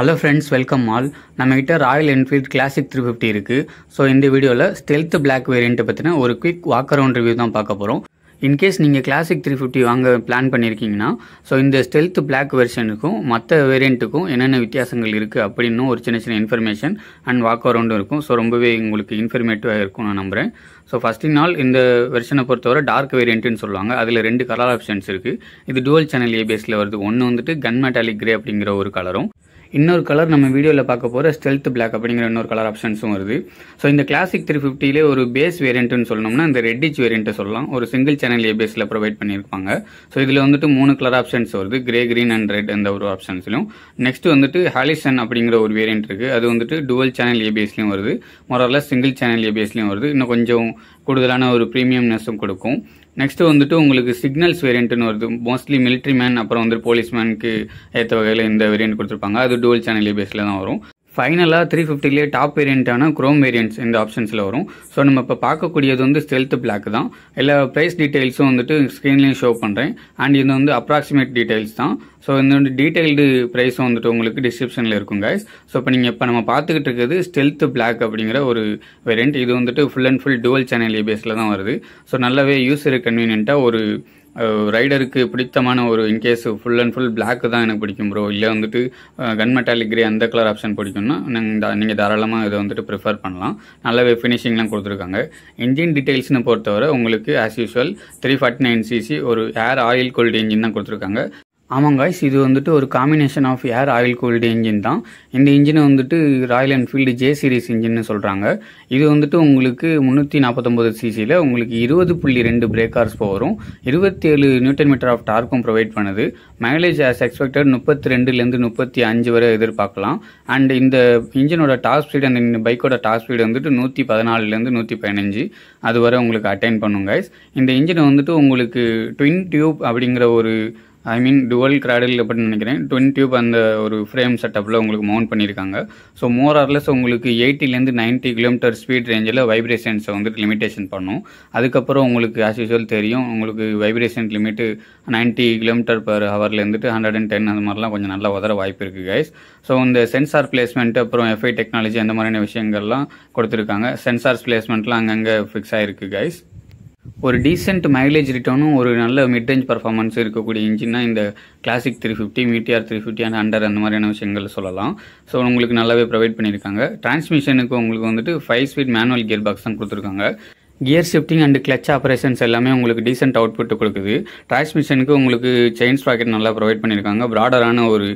hello friends welcome all நம்மகிட்ட Royal Enfield classic three fifty இருக்குது so இந்த வீடியோவில் ஸ்டெல்த் பிளாக் வேரியண்ட்டை பற்றின ஒரு குவிக் வாக்கர் அரவுண்ட் ரிவ்யூ தான் பார்க்க போகிறோம் இன்கேஸ் நீங்கள் கிளாசிக் த்ரீ ஃபிஃப்டி வாங்க பிளான் பண்ணியிருக்கீங்கன்னா ஸோ இந்த ஸ்டெல்த் பிளாக் வெர்ஷனுக்கும் மற்ற வேரியண்ட்டுக்கும் என்னென்ன வித்தியாசங்கள் இருக்குது அப்படின்னும் ஒரு சின்ன சின்ன இன்ஃபர்மேஷன் அண்ட் வாக் அரௌண்டும் இருக்கும் ஸோ ரொம்பவே உங்களுக்கு இன்ஃபர்மேட்டிவாக இருக்கும் நான் நம்புகிறேன் ஸோ ஃபஸ்ட்டு நாள் இந்த வெர்ஷனை பொறுத்தவரை டார்க் வேரியண்ட்டுன்னு சொல்லுவாங்க அதில் ரெண்டு கலர் ஆப்ஷன்ஸ் இருக்குது இது டுவல் சேனல் ஏபிஎஸில் வருது ஒன்று வந்துட்டு கன் மெட்டாலிக் கிரே அப்படிங்கிற ஒரு கலரும் இன்னொரு கலர் நம்ம வீடியோவில் பார்க்க போகிற ஸ்டெல்த் பிளாக் அப்படிங்கிற இன்னொரு கலர் ஆப்ஷன்ஸும் வருது ஸோ இந்த கிளாசிக் த்ரீ ஃபிஃப்டியிலே ஒரு பேஸ் வேரியண்ட்டுன்னு சொல்லணும்னா இந்த ரெட்டிச் வேரியன்ட்டை சொல்லலாம் ஒரு சிங்கிள் சேனல் ஏபிஎஸில் ப்ரொவைட் பண்ணியிருப்பாங்க ஸோ இதில் வந்துட்டு மூணு கலர் ஆப்ஷன்ஸ் வருது கிரே கிரீன் அண்ட் ரெட் அந்த ஒரு ஆப்ஷன்ஸ்லையும் நெக்ஸ்ட் வந்துட்டு ஹாலிசன் அப்படிங்கிற ஒரு வேரியண்ட் இருக்குது அது வந்துட்டு டுவல் சேனல் ஏபிஎஸ்லையும் வருது மொரலாக சிங்கிள் சேனல் ஏபிஎஸ்லையும் வருது இன்னும் கொஞ்சம் கூடுதலான ஒரு ப்ரீமியம்னஸும் கொடுக்கும் நெக்ஸ்ட் வந்துட்டு உங்களுக்கு சிக்னல்ஸ் வேரியண்ட்னு வருது மோஸ்ட்லி மிலிட்ரி மேன் அப்புறம் வந்து போலீஸ் மேனுக்கு ஏற்ற வகையில் இந்த வேரியண்ட் கொடுத்துருப்பாங்க அது டூவல் சேனல் பேஸில் தான் வரும் ஃபைனலாக த்ரீ ஃபிஃப்டிலே டாப் வேரியண்ட்டான குரோம் வேரியன்ட்ஸ் இந்த ஆப்ஷன்ஸில் வரும் ஸோ நம்ம இப்போ பார்க்கக்கூடியது வந்து ஸ்டெல்த் பிளாக் தான் எல்லா ப்ரைஸ் டீட்டெயில்ஸும் வந்துட்டு ஸ்க்ரீன்லேயும் ஷோ பண்ணுறேன் அண்ட் இது வந்து அப்ராக்சிமேட் டீட்டெயில்ஸ் தான் ஸோ இந்த வந்து டீட்டெயில்டு ப்ரைஸும் வந்துட்டு உங்களுக்கு டிஸ்கிரிப்ஷனில் இருக்கும் கைஸ் ஸோ இப்போ நீங்கள் இப்போ நம்ம பார்த்துக்கிட்டு இருக்கிறது ஸ்டெல்த் பிளாக் அப்படிங்கிற ஒரு வேரியண்ட் இது வந்துட்டு full and full dual channel ஏபிஎஸில் தான் வருது ஸோ நல்லாவே யூஸர் கன்வீனியண்ட்டாக ஒரு ரைடருக்கு பிடித்தமான ஒரு in case full and full black தான் எனக்கு பிடிக்கும் ப்ரோ இல்லை வந்துட்டு கன் மெட்டாலிக் கிரே அந்த கலர் ஆப்ஷன் பிடிக்கும்னா நீங்கள் நீங்கள் தாராளமாக இதை வந்துட்டு ப்ரிஃபர் பண்ணலாம் நல்லாவே ஃபினிஷிங்லாம் கொடுத்துருக்காங்க இன்ஜின் டீட்டெயில்ஸ்னு பொறுத்தவரை உங்களுக்கு as usual three forty nine CC ஒரு ஏர் ஆயில் கோல்டு இன்ஜின் தான் கொடுத்துருக்காங்க ஆமாங்க இது வந்துட்டு ஒரு combination of air oil cooled engine தான் இந்த இன்ஜினை வந்துட்டு ராயல் என்ஃபீல்டு ஜே சீரீஸ் இன்ஜின்னு சொல்கிறாங்க இது வந்துட்டு உங்களுக்கு முந்நூற்றி நாற்பத்தொம்பது சிசியில் உங்களுக்கு இருபது புள்ளி ரெண்டு பிரேக்கார்ஸ் போகும் இருபத்தி ஏழு நியூட்டன் மீட்டர் ஆஃப் டார்க்கும் ப்ரொவைட் பண்ணுது மைலேஜ் ஆஸ் எக்ஸ்பெக்டட் முப்பத்தி ரெண்டுலேருந்து முப்பத்தி அஞ்சு வரை எதிர்பார்க்கலாம் அண்ட் இந்த இன்ஜினோட டாப் ஸ்பீடு அந்த பைக்கோட டாப் ஸ்பீடு வந்துட்டு நூற்றி பதினாலுலேருந்து நூற்றி பதினஞ்சு அது வரை உங்களுக்கு அட்டைன் பண்ணுங்க இந்த இன்ஜினை வந்துட்டு உங்களுக்கு ட்வின் டியூப் அப்படிங்கிற ஒரு ஐ மீன் டுவல் கிராடில் லெப்பர்ட்னு நினைக்கிறேன் ட்வின் டியூப் அந்த ஒரு ஃப்ரேம் செட்டப்பில் உங்களுக்கு மவுண்ட் பண்ணியிருக்காங்க ஸோ மோர் ஆர்லெஸ் உங்களுக்கு எயிட்டிலேருந்து நைன்ட்டி கிலோமீட்டர் ஸ்பீட் ரேஞ்சில் வைப்ரேஷன்ஸை வந்து லிமிட்டேஷன் பண்ணும் அதுக்கப்புறம் உங்களுக்கு ஆஸ் யூஸ்வல் தெரியும் உங்களுக்கு vibration limit ninety kilometre per ஹவர்லேருந்துட்டு ஹண்ட்ரட் அண்ட் டென் அந்த மாதிரிலாம் கொஞ்சம் நல்லா உதர வாய்ப்பு இருக்குது கைஸ் ஸோ இந்த சென்சார் பிளேஸ்மெண்ட் அப்புறம் எஃப்ஐ டெக்னாலஜி அந்த மாதிரியான விஷயங்கள்லாம் கொடுத்துருக்காங்க சென்சார்ஸ் பிளேஸ்மெண்ட்லாம் அங்கங்கே ஃபிக்ஸ் ஆகிருக்கு கைஸ் ஒரு டீசெண்ட் மைலேஜ் ரிட்டர்னும் ஒரு நல்ல மிட் ரேஞ்ச் பர்ஃபார்மன்ஸ் இருக்கக்கூடிய இன்ஜின்னா இந்த classic three fifty meteor three fifty and hunter அந்த மாதிரியான விஷயங்கள் சொல்லலாம் ஸோ உங்களுக்கு நல்லாவே ப்ரொவைட் பண்ணியிருக்காங்க டிரான்ஸ்மிஷனுக்கு உங்களுக்கு வந்துட்டு five speed manual gear box தான் கொடுத்துருக்காங்க gear shifting and clutch operations எல்லாமே உங்களுக்கு டீசென்ட் அவுட்புட் கொடுக்குது டிரான்ஸ்மிஷனுக்கு உங்களுக்கு செயின் ஸ்ப்ராக்கெட் நல்லா ப்ரொவைட் பண்ணியிருக்காங்க ப்ராடரான ஒரு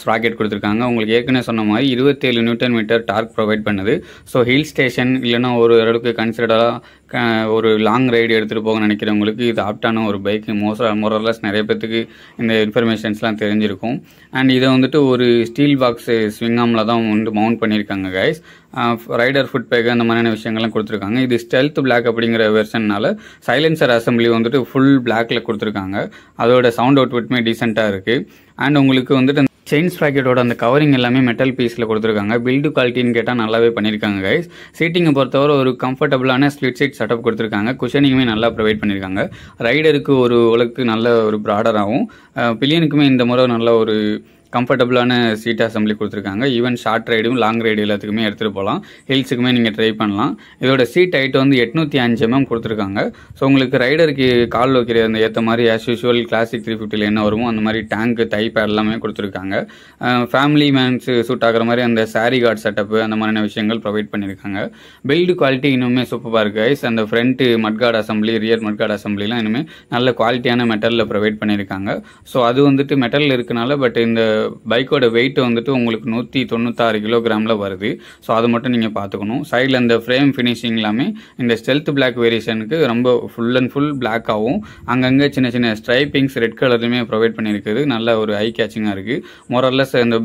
ஸ்ப்ராக்கெட் கொடுத்துருக்காங்க உங்களுக்கு ஏற்கனவே சொன்ன மாதிரி இருபத்தேழு நியூட்டன் மீட்டர் டார்க் ப்ரொவைட் பண்ணுது ஸோ ஹில் ஸ்டேஷன் இல்லைனா ஒரு அளவுக்கு கன்சிடராக ஒரு லாங் ரைடு எடுத்துகிட்டு போக நினைக்கிறவங்களுக்கு இது ஆப்டான ஒரு பைக் மோஸ்ட் மோரலஸ் நிறைய பேத்துக்கு இந்த இன்ஃபர்மேஷன்ஸ்லாம் தெரிஞ்சிருக்கும் அண்ட் இதை வந்துட்டு ஒரு ஸ்டீல் பாக்ஸ் ஸ்விங்காமில் தான் வந்து மவுண்ட் பண்ணியிருக்காங்க கைஸ் ரைடர் ஃபுட் பேக் அந்த மாதிரியான விஷயங்கள்லாம் கொடுத்துருக்காங்க இது ஸ்டெல்த் பிளாக் அப்படிங்கிற வெர்ஷன்னால சைலன்சர் அசம்பிளி வந்துட்டு ஃபுல் பிளாக்ல கொடுத்துருக்காங்க அதோட சவுண்ட் அவுட்புட்டுமே டீசெண்டாக இருக்குது அண்ட் உங்களுக்கு வந்துட்டு செயின்ஸ் ஸ்ப்ராக்கெட்டோட அந்த கவரிங் எல்லாமே மெட்டல் பீஸில் கொடுத்துருக்காங்க பில்டு குவாலிட்டின்னு கேட்டால் நல்லாவே பண்ணியிருக்காங்க கைஸ் சீட்டிங்கை பொறுத்தவரை ஒரு கம்ஃபர்டபுளான ஸ்லிட் சீட் செட்டப் கொடுத்துருக்காங்க குஷனிங்குமே நல்லா ப்ரொவைட் பண்ணியிருக்காங்க ரைடருக்கு ஒரு உலக்கு நல்ல ஒரு ப்ராடராகவும் பில்லியனுக்குமே இந்த முறை நல்ல ஒரு கம்ஃபர்டபுளான சீட் அசம்பிளி கொடுத்துருக்காங்க ஈவன் ஷார்ட் ரைடும் லாங் ரைடு எல்லாத்துக்குமே எடுத்துகிட்டு போகலாம் ஹில்ஸுக்குமே நீங்கள் ட்ரை பண்ணலாம் இதோட சீட் ஹைட் வந்து எட்நூற்றி அஞ்சு எம்எம் mm கொடுத்துருக்காங்க ஸோ உங்களுக்கு ரைடருக்கு கால் வைக்கிற அந்த ஏற்ற மாதிரி ஆஸ் யூஷுவல் கிளாசிக் த்ரீ ஃபிஃப்டியில் என்ன வருமோ அந்த மாதிரி டேங்க்கு தை எல்லாமே கொடுத்துருக்காங்க ஃபேமிலி மேன்ஸு சூட் ஆகிற மாதிரி அந்த சாரி கார்டு செட்டப்பு அந்த மாதிரியான விஷயங்கள் ப்ரொவைட் பண்ணியிருக்காங்க பில்டு குவாலிட்டி இன்னுமே சூப்பராக இருக்குது ஐஸ் அந்த front mudguard assembly rear mudguard அசம்பிளிலாம் இன்னுமே நல்ல குவாலிட்டியான மெட்டலில் ப்ரொவைட் பண்ணியிருக்காங்க ஸோ அது வந்துட்டு மெட்டலில் இருக்கனால பட் இந்த பைக்கோட வெயிட் வந்துட்டு உங்களுக்கு நூற்றி தொண்ணூத்தாறு கிலோகிராமில் வருது ஸோ அதை மட்டும் நீங்கள் பார்த்துக்கணும் சைடில் இந்த ஃப்ரேம் ஃபினிஷிங் எல்லாமே இந்த ஸ்டெல்த் பிளாக் வேரியேஷனுக்கு ரொம்ப ஃபுல் அண்ட் ஃபுல் பிளாக் ஆகும் அங்கங்கே சின்ன சின்ன ஸ்ட்ரைப்பிங்ஸ் ரெட் கலர்லையுமே ப்ரொவைட் பண்ணியிருக்குது நல்ல ஒரு ஐ கேச்சிங்காக இருக்குது மொரல்லஸ் அந்த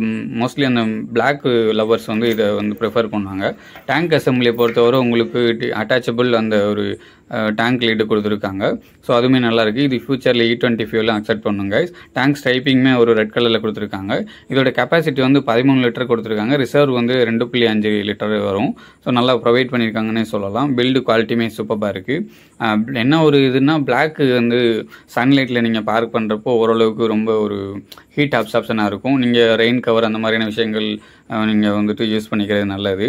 மோஸ்ட்லி அந்த பிளாக் லவர்ஸ் வந்து இதை வந்து ப்ரிஃபர் பண்ணுவாங்க டேங்க் அசம்பிளியை பொறுத்தவரை உங்களுக்கு அட்டாச்சபிள் அந்த ஒரு டேங்க் லீடு கொடுத்துருக்காங்க ஸோ அதுவுமே நல்லாயிருக்கு இது ஃபியூச்சரில் இ டுவெண்ட்டி ஃபைவ்லாம் அக்செப்ட் பண்ணுங்க கைஸ் டேங்க் ஸ்டைப்பிங்குமே ஒரு ரெட் கலரில் கொடுத்துருக்காங்க இதோட கெப்பாசிட்டி வந்து பதிமூணு லிட்டர் கொடுத்துருக்காங்க ரிசர்வ் வந்து ரெண்டு புள்ளி அஞ்சு லிட்டர் வரும் ஸோ நல்லா ப்ரொவைட் பண்ணியிருக்காங்கன்னே சொல்லலாம் பில்டு குவாலிட்டியுமே சூப்பராக இருக்குது என்ன ஒரு இதுன்னா பிளாக்கு வந்து சன்லைட்டில் நீங்கள் பார்க் பண்ணுறப்போ ஓரளவுக்கு ரொம்ப ஒரு ஹீட் அப்சாப்ஷனாக இருக்கும் நீங்கள் ரெயின் கவர் அந்த மாதிரியான விஷயங்கள் நீங்கள் வந்துட்டு யூஸ் பண்ணிக்கிறது நல்லது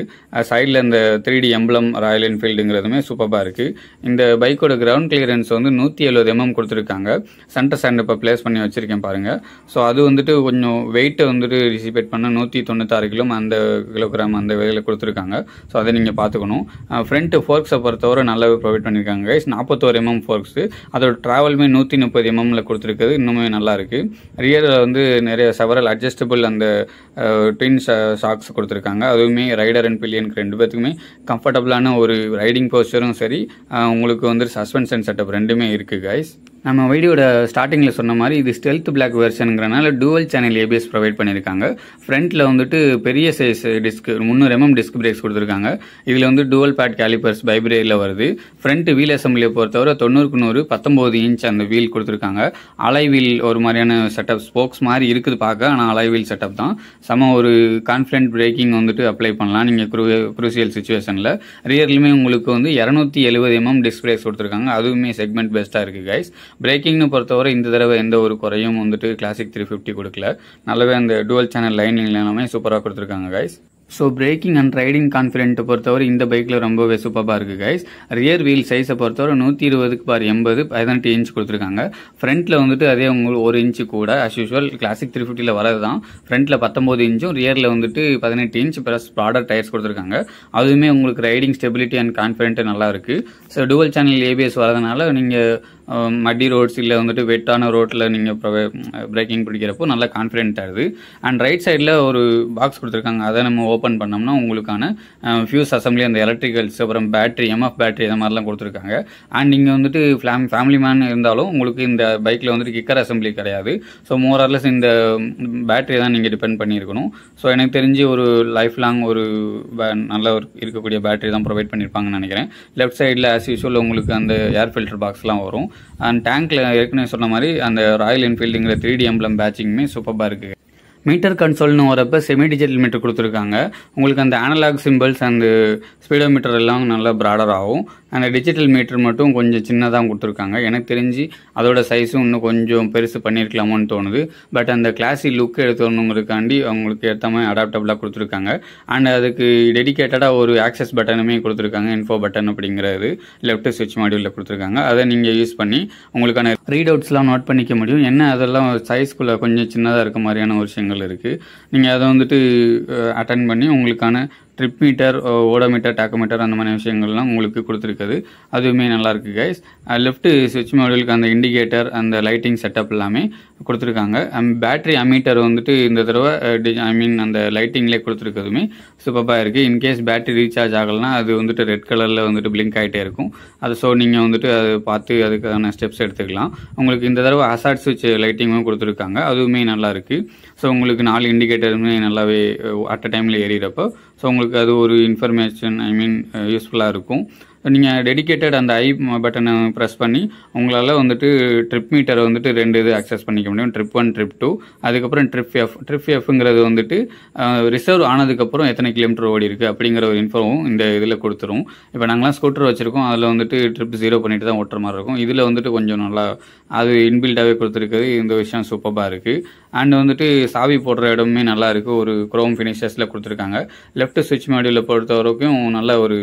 சைடில் இந்த த்ரீ டி எம்ப்ளம் ராயல் என்ஃபீல்டுங்கிறதுமே சூப்பராக இருக்குது இந்த பைக்கோட கிரவுண்ட் கிளியரன்ஸ் வந்து நூற்றி எழுபது எம்எம் mm கொடுத்துருக்காங்க சென்டர் ஸ்டாண்ட் இப்போ ப்ளேஸ் பண்ணி வச்சுருக்கேன் பாருங்கள் ஸோ அது வந்துட்டு கொஞ்சம் வெயிட்டை வந்துட்டு ரிசிபேட் பண்ண நூற்றி தொண்ணூத்தாறு கிலோ அந்த கிலோகிராம் அந்த வகையில் கொடுத்துருக்காங்க ஸோ அதை நீங்கள் பார்த்துக்கணும் ஃப்ரண்ட்டு ஃபோர்க்ஸை பொறுத்தவரை நல்லாவே ப்ரொவைட் பண்ணியிருக்காங்க கைஸ் நாற்பத்தோரு எம்எம் mm ஃபோர்க்ஸு அதோட ட்ராவலுமே நூற்றி முப்பது எம்எம்மில் mm கொடுத்துருக்குது இன்னுமே நல்லாயிருக்கு ரியரில் வந்து நிறைய செவரல் அட்ஜஸ்டபிள் அந்த ட்வின்ஸ் சாக்ஸ் கொடுத்துருக்காங்க அதுவுமே ரைடர் அண்ட் பில்லியனுக்கு ரெண்டு பேத்துக்குமே கம்ஃபர்டபுளான ஒரு ரைடிங் போஸ்டரும் சரி உங்களுக்கு வந்து சஸ்பென்ஷன் செட்டப் ரெண்டுமே இருக்குது கைஸ் நம்ம வீடியோட ஸ்டார்டிங்கில் சொன்ன மாதிரி இது ஸ்டெல்த் பிளாக் வெர்ஷனுங்கிறனால டூவல் சேனல் ஏபிஎஸ் ப்ரொவைட் பண்ணியிருக்காங்க ஃப்ரண்ட்டில் வந்துட்டு பெரிய சைஸ் டிஸ்க் முந்நூறு எம்எம் டிஸ்க் பிரேக்ஸ் கொடுத்துருக்காங்க இதில் வந்து டூவல் பேட் கேலிப்பர்ஸ் பைப்ரேரியில் வருது ஃப்ரண்ட் வீல் அசம்பிளியை பொறுத்தவரை தொண்ணூறுக்கு நூறு பத்தொம்போது இன்ச் அந்த வீல் கொடுத்துருக்காங்க அலை வீல் ஒரு மாதிரியான செட்டப் ஸ்போக்ஸ் மாதிரி இருக்குது பார்க்க ஆனால் அலை வீல் செட்டப் தான் செம ஒரு கான்ஃபிடென்ட் பிரேக்கிங் வந்துட்டு அப்ளை பண்ணலாம் நீங்கள் குரு குரூசியல் சுச்சுவேஷனில் ரியர்லையுமே உங்களுக்கு வந்து இரநூத்தி எழுபது எம்எம் டிஸ்க் பிரேக்ஸ் கொடுத்துருக்காங்க அதுவுமே செக்மெண்ட் பெஸ்ட்டாக இருக்குது கைஸ் பிரேக்கிங்னு பொறுத்தவரை இந்த தடவை எந்த ஒரு குறையும் வந்துட்டு கிளாசிக் த்ரீ ஃபிஃப்டி கொடுக்கல நல்லாவே அந்த டுவல் சேனல் லைனிங் எல்லாமே சூப்பராக கொடுத்துருக்காங்க guys so braking and riding கான்ஃபிடென்ட்டை பொறுத்தவரை இந்த பைக்கில் ரொம்பவே சூப்பராக இருக்குது கைஸ் ரியர் வீல் சைஸை பொறுத்தவரை நூற்றி இருபதுக்கு பார் எண்பது பதினெட்டு இன்ச் கொடுத்துருக்காங்க ஃப்ரண்ட்டில் வந்துட்டு அதே உங்களுக்கு ஒரு இன்ச்சு கூட அஸ் யூஷுவல் கிளாசிக் த்ரீ ஃபிஃப்டியில் வரது தான் ஃப்ரண்ட்டில் பத்தொம்போது இன்ச்சும் ரியரில் வந்துட்டு பதினெட்டு இன்ச் ப்ளஸ் ப்ராடர் டயர்ஸ் கொடுத்துருக்காங்க அதுவுமே உங்களுக்கு ரைடிங் ஸ்டெபிலிட்டி அண்ட் கான்ஃபிடென்ட்டு நல்லாயிருக்கு ஸோ டுவல் சேனல் ஏபிஎஸ் வரதுனால நீங்கள் மடி ரோட்ஸ் இல்லை வந்துட்டு வெட்டான ரோட்டில் நீங்கள் பிரேக்கிங் பிடிக்கிறப்போ நல்லா கான்ஃபிடென்ட் ஆகுது அண்ட் ரைட் சைடில் ஒரு பாக்ஸ் கொடுத்துருக்காங்க அதை நம்ம ஓப்பன் பண்ணோம்னா உங்களுக்கான ஃபியூஸ் அசம்பிளி அந்த எலக்ட்ரிகல்ஸ் அப்புறம் பேட்ரி எம்எஃப் பேட்ரி இந்த மாதிரிலாம் கொடுத்துருக்காங்க அண்ட் நீங்கள் வந்துட்டு ஃபேம் ஃபேமிலி மேன் இருந்தாலும் உங்களுக்கு இந்த பைக்கில் வந்துட்டு கிக்கர் அசம்பிளி கிடையாது ஸோ மோர் ஆர்லஸ் இந்த பேட்டரி தான் நீங்கள் டிபெண்ட் பண்ணியிருக்கணும் ஸோ எனக்கு தெரிஞ்சு ஒரு லைஃப் லாங் ஒரு நல்ல ஒரு இருக்கக்கூடிய பேட்டரி தான் ப்ரொவைட் பண்ணியிருப்பாங்கன்னு நினைக்கிறேன் லெஃப்ட் சைடில் ஆஸ் யூஸ்வல் உங்களுக்கு அந்த ஏர் ஃபில்டர் பாக்ஸ்லாம் வரும் அண்ட் டேங்க்ல ஏற்கனவே சொன்ன மாதிரி அந்த ராயல் என்ஃபீல்டுங்கிற த்ரீ டி எம்ப்ளம் பேட்சிங்குமே சூப்பராக இருக்குது மீட்டர் கன்சோல்னு வரப்ப செமி டிஜிட்டல் மீட்டர் கொடுத்துருக்காங்க உங்களுக்கு அந்த அனலாக் சிம்பிள்ஸ் அந்த ஸ்பீடோ மீட்டர் எல்லாம் நல்லா ப்ராடர் ஆகும் அந்த டிஜிட்டல் மீட்டர் மட்டும் கொஞ்சம் சின்னதாக கொடுத்துருக்காங்க எனக்கு தெரிஞ்சு அதோட சைஸும் இன்னும் கொஞ்சம் பெருசு பண்ணியிருக்கலாமோன்னு தோணுது பட் அந்த கிளாஸி லுக் எடுத்துணுங்கிறதுக்காண்டி அவங்களுக்கு ஏற்ற மாதிரி அடாப்டபுளாக கொடுத்துருக்காங்க அண்ட் அதுக்கு டெடிக்கேட்டடாக ஒரு ஆக்சஸ் பட்டனுமே கொடுத்துருக்காங்க இன்ஃபோ பட்டன் அப்படிங்கிறது லெஃப்ட் சுவிட்ச் மாடியூலில் கொடுத்துருக்காங்க அதை நீங்கள் யூஸ் பண்ணி உங்களுக்கான ரீட் அவுட்ஸ்லாம் நோட் பண்ணிக்க முடியும் என்ன அதெல்லாம் சைஸ்குள்ளே கொஞ்சம் சின்னதாக இருக்க மாதிரியான ஒரு விஷயங்கள் இருக்குது நீங்கள் அதை வந்துட்டு அட்டன் பண்ணி உங்களுக்கான ட்ரிப் மீட்டர் ஓடோமீட்டர் மீட்டர் அந்த மாதிரி விஷயங்கள்லாம் உங்களுக்கு கொடுத்துருக்குது அதுவுமே நல்லாயிருக்கு கைஸ் லெஃப்ட்டு சுவிட்ச் மாடலுக்கு அந்த இண்டிகேட்டர் அந்த லைட்டிங் செட்டப் எல்லாமே கொடுத்துருக்காங்க பேட்ரி அமீட்டர் வந்துட்டு இந்த தடவை ஐ மீன் அந்த லைட்டிங்லேயே கொடுத்துருக்கதுமே சூப்பராக இருக்குது இன்கேஸ் பேட்ரி ரீசார்ஜ் ஆகலைன்னா அது வந்துட்டு ரெட் கலரில் வந்துட்டு பிளிங்க் ஆகிட்டே இருக்கும் அது ஸோ நீங்கள் வந்துட்டு அது பார்த்து அதுக்கான ஸ்டெப்ஸ் எடுத்துக்கலாம் உங்களுக்கு இந்த தடவை அசாட் சுவிட்ச் லைட்டிங்கும் கொடுத்துருக்காங்க அதுவுமே நல்லா இருக்குது ஸோ உங்களுக்கு நாலு இண்டிகேட்டருமே நல்லாவே அட் அ டைமில் ஏறிடுறப்போ ஸோ உங்களுக்கு அது ஒரு இன்ஃபர்மேஷன் ஐ மீன் யூஸ்ஃபுல்லாக இருக்கும் நீங்கள் டெடிக்கேட்டட் அந்த ஐ பட்டனை ப்ரெஸ் பண்ணி உங்களால் வந்துட்டு ட்ரிப் மீட்டரை வந்துட்டு ரெண்டு இது அக்சஸ் பண்ணிக்க முடியும் ட்ரிப் ஒன் ட்ரிப் டூ அதுக்கப்புறம் ட்ரிப் எஃப் ட்ரிப் எஃப்ங்கிறது வந்துட்டு ரிசர்வ் ஆனதுக்கப்புறம் எத்தனை கிலோமீட்டர் ஓடி இருக்குது அப்படிங்கிற ஒரு இன்ஃபார்மும் இந்த இதில் கொடுத்துரும் இப்போ நாங்களாம் ஸ்கூட்டர் வச்சுருக்கோம் அதில் வந்துட்டு ட்ரிப் ஜீரோ பண்ணிட்டு தான் ஓட்டுற மாதிரி இருக்கும் இதில் வந்துட்டு கொஞ்சம் நல்லா அது இன்பில்டாகவே கொடுத்துருக்குது இந்த விஷயம் சூப்பராக இருக்குது அண்ட் வந்துட்டு சாவி போடுற இடமே நல்லா இருக்குது ஒரு குரோம் ஃபினிஷர்ஸில் கொடுத்துருக்காங்க லெஃப்ட் சுவிட்ச் மாடியில் பொறுத்த வரைக்கும் நல்ல ஒரு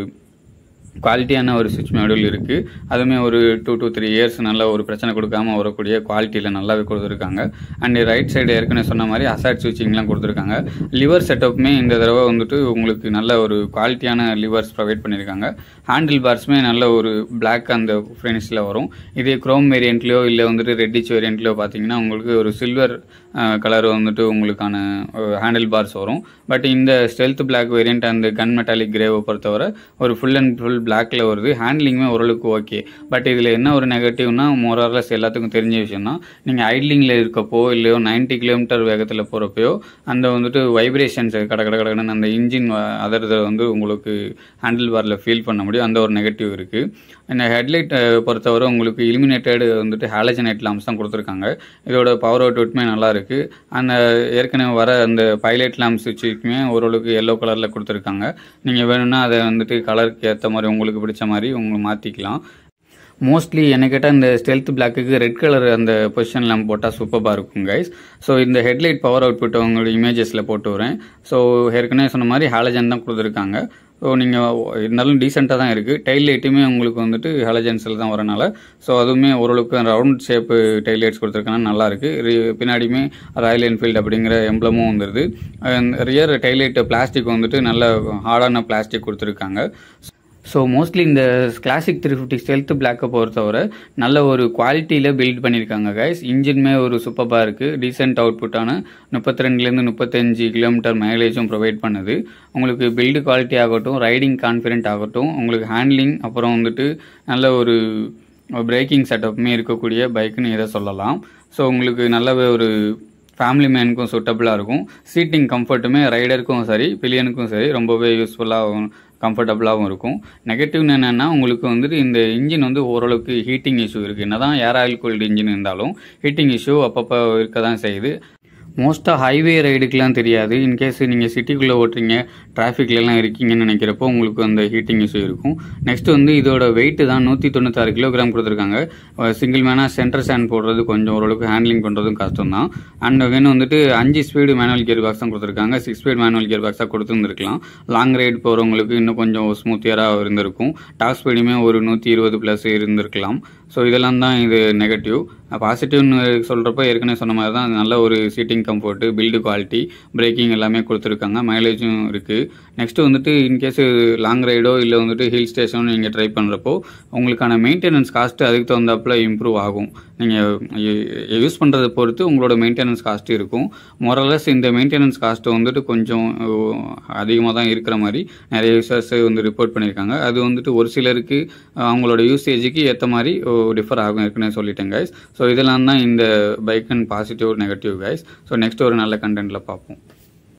குவாலிட்டியான ஒரு சுவிட்ச் மாடியூல் இருக்குது அதுவுமே ஒரு டூ டூ த்ரீ இயர்ஸ் நல்ல ஒரு பிரச்சனை கொடுக்காம வரக்கூடிய குவாலிட்டியில் நல்லாவே கொடுத்துருக்காங்க அண்ட் ரைட் சைடு ஏற்கனவே சொன்ன மாதிரி அசாட் சுவிச்சிங்லாம் கொடுத்துருக்காங்க லிவர் செட்டப்புமே இந்த தடவை வந்துட்டு உங்களுக்கு நல்ல ஒரு குவாலிட்டியான லிவர்ஸ் ப்ரொவைட் பண்ணியிருக்காங்க ஹேண்டில் பார்ஸுமே நல்ல ஒரு பிளாக் அந்த ஃப்ரெண்ட்ஸில் வரும் இதே குரோம் வேரியண்ட்லேயோ இல்லை வந்துட்டு ரெட்டிச் வேரியண்ட்லேயோ பார்த்தீங்கன்னா உங்களுக்கு ஒரு சில்வர் கலர் வந்துட்டு உங்களுக்கான ஹேண்டில் பார்ஸ் வரும் பட் இந்த ஸ்டெல்த் பிளாக் வேரியண்ட் அந்த கன் மெட்டாலிக் கிரேவை பொறுத்தவரை ஒரு ஃபுல் அண்ட் ஃபுல் பிளாக்கில் வருது ஹேண்ட்லிங்குமே ஓரளவுக்கு ஓகே பட் இதில் என்ன ஒரு நெகட்டிவ்னா மோரார்லஸ் எல்லாத்துக்கும் தெரிஞ்ச விஷயம்னா நீங்கள் ஐட்லிங்கில் இருக்கப்போ இல்லையோ நைன்ட்டி கிலோமீட்டர் வேகத்தில் போகிறப்பயோ அந்த வந்துட்டு வைப்ரேஷன்ஸ் கட கட கடகடன்னு அந்த இன்ஜின் அதர்தர் வந்து உங்களுக்கு ஹேண்டில் பாரில் ஃபீல் பண்ண முடியும் அந்த ஒரு நெகட்டிவ் இருக்குது இந்த ஹெட்லைட் பொறுத்தவரை உங்களுக்கு இலிமினேட்டட் வந்துட்டு ஹாலஜன் ஹெட் தான் கொடுத்துருக்காங்க இதோட பவர் அவுட் நல்லா இருக்குது இருக்கு அந்த ஏற்கனவே வர அந்த பைலைட் லேம்ப் சுவிட்சுக்குமே ஓரளவுக்கு எல்லோ கலரில் கொடுத்துருக்காங்க நீங்கள் வேணும்னா அதை வந்துட்டு கலருக்கு ஏற்ற மாதிரி உங்களுக்கு பிடிச்ச மாதிரி உங்களுக்கு மாற்றிக்கலாம் மோஸ்ட்லி என்ன கேட்டால் இந்த ஸ்டெல்த் பிளாக்குக்கு ரெட் கலர் அந்த லேம்ப் போட்டால் சூப்பராக இருக்கும் கைஸ் ஸோ இந்த ஹெட்லைட் பவர் அவுட்புட் அவங்களோட இமேஜஸில் போட்டு வரேன் ஸோ ஏற்கனவே சொன்ன மாதிரி ஹாலஜன் தான் கொடுத்துருக்காங்க ஸோ நீங்கள் இருந்தாலும் டீசெண்டாக தான் இருக்குது டைல் லைட்டுமே உங்களுக்கு வந்துட்டு ஹலஜென்ஸில் தான் வரனால ஸோ அதுவுமே ஓரளவுக்கு ரவுண்ட் ஷேப்பு டைல் லைட்ஸ் கொடுத்துருக்கனா நல்லாயிருக்கு பின்னாடியுமே ராயல் என்ஃபீல்டு அப்படிங்கிற எம்ப்ளமும் வந்துடுது ரியர் டைல் லைட்டு பிளாஸ்டிக் வந்துட்டு நல்ல ஹார்டான பிளாஸ்டிக் கொடுத்துருக்காங்க ஸோ மோஸ்ட்லி இந்த கிளாசிக் த்ரீ ஃபிஃப்டி ஸ்டெல்த் பிளாக்கை பொறுத்தவரை நல்ல ஒரு குவாலிட்டியில் பில்ட் பண்ணியிருக்காங்க கைஸ் இன்ஜினுமே ஒரு சூப்பராக இருக்குது ரீசெண்ட் அவுட்புட்டான முப்பத்தி ரெண்டுலேருந்து முப்பத்தஞ்சு கிலோமீட்டர் மைலேஜும் ப்ரொவைட் பண்ணுது உங்களுக்கு பில்டு குவாலிட்டி ஆகட்டும் ரைடிங் கான்ஃபிடென்ட் ஆகட்டும் உங்களுக்கு ஹேண்ட்லிங் அப்புறம் வந்துட்டு நல்ல ஒரு பிரேக்கிங் செட்டப்புமே இருக்கக்கூடிய பைக்குன்னு இதை சொல்லலாம் ஸோ உங்களுக்கு நல்ல ஒரு ஃபேமிலி மேனுக்கும் சூட்டபிளாக இருக்கும் சீட்டிங் கம்ஃபர்ட்டுமே ரைடருக்கும் சரி பிலியனுக்கும் சரி ரொம்பவே யூஸ்ஃபுல்லாக கம்ஃபர்டபுளாகவும் இருக்கும் நெகட்டிவ்னு என்னென்னா உங்களுக்கு வந்துட்டு இந்த இன்ஜின் வந்து ஓரளவுக்கு ஹீட்டிங் இஷ்யூ இருக்குது என்ன தான் ஏர் ஆயில் கூல்டு இன்ஜின் இருந்தாலும் ஹீட்டிங் இஷ்யூ அப்பப்போ இருக்க தான் செய்யுது மோஸ்ட்டாக ஹைவே ரைடுக்கெலாம் தெரியாது இன்கேஸ் நீங்கள் சிட்டிக்குள்ளே ஓட்டுறீங்க டிராஃபிக்லலாம் இருக்கீங்கன்னு நினைக்கிறப்போ உங்களுக்கு அந்த ஹீட்டிங் இஷ்யூ இருக்கும் நெக்ஸ்ட் வந்து இதோட வெயிட்டு தான் நூற்றி தொண்ணூத்தாறு கிலோகிராம் கொடுத்துருக்காங்க சிங்கிள் மேனாக சென்டர் ஸ்டாண்ட் போடுறது கொஞ்சம் ஓரளவுக்கு ஹேண்ட்லிங் பண்ணுறதும் கஷ்டம் தான் அண்ட் வேணும் வந்துட்டு அஞ்சு ஸ்பீடு மேனுவல் கியர் பாக்ஸ் தான் கொடுத்துருக்காங்க சிக்ஸ் ஸ்பீட் மேனுவல் கியர் பாக்ஸாக கொடுத்துருந்துருக்கலாம் லாங் ரைடு போகிறவங்களுக்கு இன்னும் கொஞ்சம் ஸ்மூத்தியராக இருந்திருக்கும் டாக் ஸ்பீடுமே ஒரு நூற்றி இருபது ப்ளஸ் இருந்திருக்கலாம் ஸோ இதெல்லாம் தான் இது நெகட்டிவ் பாசிட்டிவ்னு சொல்கிறப்ப ஏற்கனவே சொன்ன மாதிரி தான் நல்ல ஒரு seating comfort build quality braking எல்லாமே கொடுத்துருக்காங்க மைலேஜும் இருக்குது நெக்ஸ்ட்டு வந்துட்டு இன்கேஸ் லாங் ரைடோ இல்லை வந்துட்டு ஹில் ஸ்டேஷனோ நீங்கள் ட்ரை பண்ணுறப்போ உங்களுக்கான மெயின்டெனன்ஸ் காஸ்ட்டு அதுக்கு தகுந்தாப்பில் இம்ப்ரூவ் ஆகும் நீங்கள் யூஸ் பண்ணுறதை பொறுத்து உங்களோட மெயின்டெனன்ஸ் காஸ்ட் இருக்கும் மொரலஸ் இந்த மெயின்டெனன்ஸ் காஸ்ட்டு வந்துட்டு கொஞ்சம் அதிகமாக தான் இருக்கிற மாதிரி நிறைய யூசர்ஸ் வந்து ரிப்போர்ட் பண்ணியிருக்காங்க அது வந்துட்டு ஒரு சிலருக்கு அவங்களோட யூசேஜுக்கு ஏற்ற மாதிரி டிஃபர் ஆகும் இருக்குன்னு சொல்லிட்டேங்க கைஸ் ஸோ இதெல்லாம் தான் இந்த bike and positive negative guys so next ஒரு நல்ல கண்டென்ட்டில் பார்ப்போம்